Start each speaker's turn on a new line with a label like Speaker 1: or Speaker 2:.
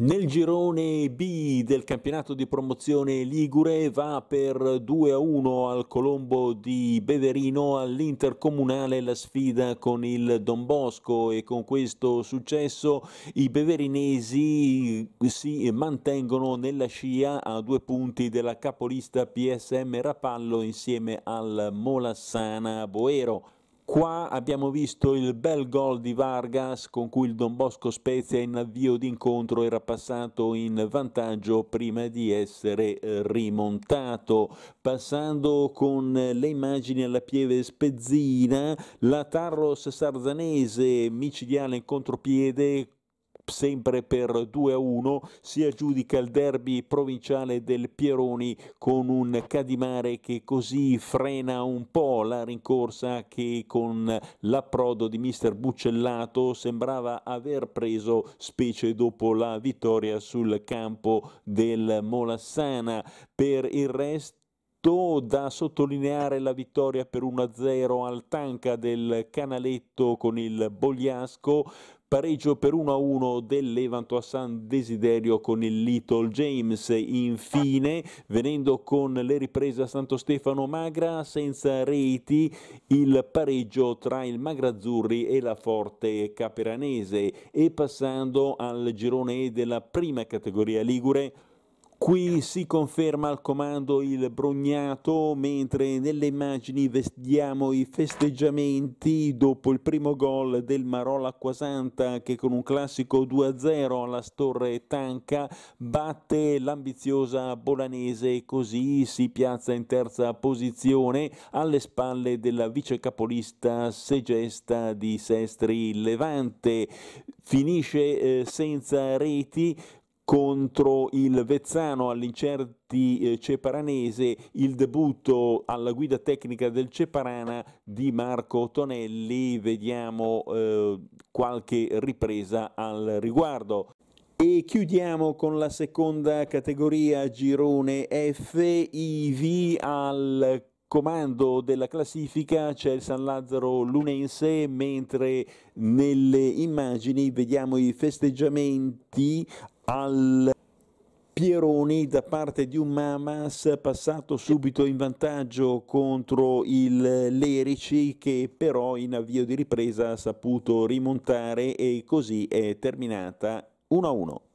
Speaker 1: Nel girone B del campionato di promozione Ligure va per 2-1 al Colombo di Beverino all'Intercomunale la sfida con il Don Bosco e con questo successo i beverinesi si mantengono nella scia a due punti della capolista PSM Rapallo insieme al Molassana Boero. Qua abbiamo visto il bel gol di Vargas con cui il Don Bosco Spezia in avvio d'incontro era passato in vantaggio prima di essere eh, rimontato. Passando con le immagini alla Pieve Spezzina, la Tarros Sarzanese micidiale in contropiede sempre per 2-1 si aggiudica il derby provinciale del Pieroni con un Cadimare che così frena un po' la rincorsa che con l'approdo di mister Buccellato sembrava aver preso specie dopo la vittoria sul campo del Molassana. Per il resto da sottolineare la vittoria per 1-0 al Tanca del Canaletto con il Bogliasco, Pareggio per 1-1 del Levanto a San Desiderio con il Little James. Infine, venendo con le riprese a Santo Stefano Magra, senza reti, il pareggio tra il Magrazzurri e la Forte Caperanese. E passando al girone E della prima categoria Ligure, Qui si conferma al comando il Brugnato, mentre nelle immagini vediamo i festeggiamenti dopo il primo gol del Marola Quasanta che con un classico 2-0 alla Storre Tanca batte l'ambiziosa Bolanese e così si piazza in terza posizione alle spalle della vice capolista Segesta di Sestri Levante. Finisce eh, senza reti contro il Vezzano all'Incerti eh, Ceparanese, il debutto alla guida tecnica del Ceparana di Marco Tonelli, vediamo eh, qualche ripresa al riguardo. E chiudiamo con la seconda categoria, girone F, IV al comando della classifica c'è il San Lazzaro Lunense, mentre nelle immagini vediamo i festeggiamenti al Pieroni da parte di un Mamas passato subito in vantaggio contro il Lerici che però in avvio di ripresa ha saputo rimontare e così è terminata 1-1.